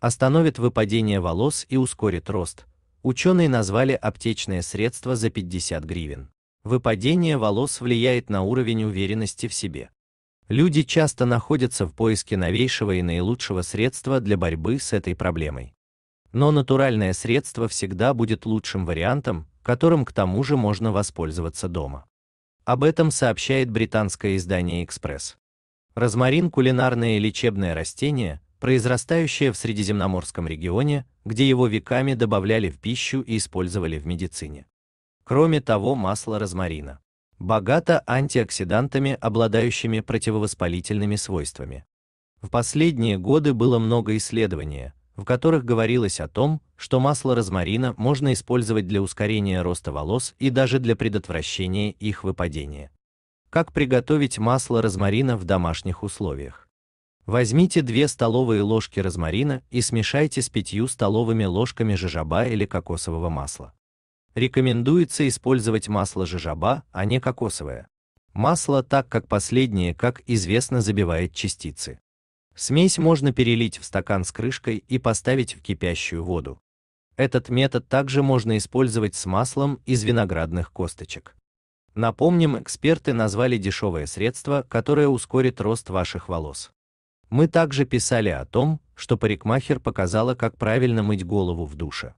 остановит выпадение волос и ускорит рост. Ученые назвали аптечное средство за 50 гривен. Выпадение волос влияет на уровень уверенности в себе. Люди часто находятся в поиске новейшего и наилучшего средства для борьбы с этой проблемой. Но натуральное средство всегда будет лучшим вариантом, которым к тому же можно воспользоваться дома. Об этом сообщает британское издание «Экспресс». Розмарин – кулинарное и лечебное растение, произрастающее в Средиземноморском регионе, где его веками добавляли в пищу и использовали в медицине. Кроме того, масло розмарина богато антиоксидантами, обладающими противовоспалительными свойствами. В последние годы было много исследований, в которых говорилось о том, что масло розмарина можно использовать для ускорения роста волос и даже для предотвращения их выпадения. Как приготовить масло розмарина в домашних условиях? Возьмите 2 столовые ложки розмарина и смешайте с 5 столовыми ложками жижаба или кокосового масла. Рекомендуется использовать масло жижаба, а не кокосовое. Масло, так как последнее, как известно, забивает частицы. Смесь можно перелить в стакан с крышкой и поставить в кипящую воду. Этот метод также можно использовать с маслом из виноградных косточек. Напомним, эксперты назвали дешевое средство, которое ускорит рост ваших волос. Мы также писали о том, что парикмахер показала, как правильно мыть голову в душе.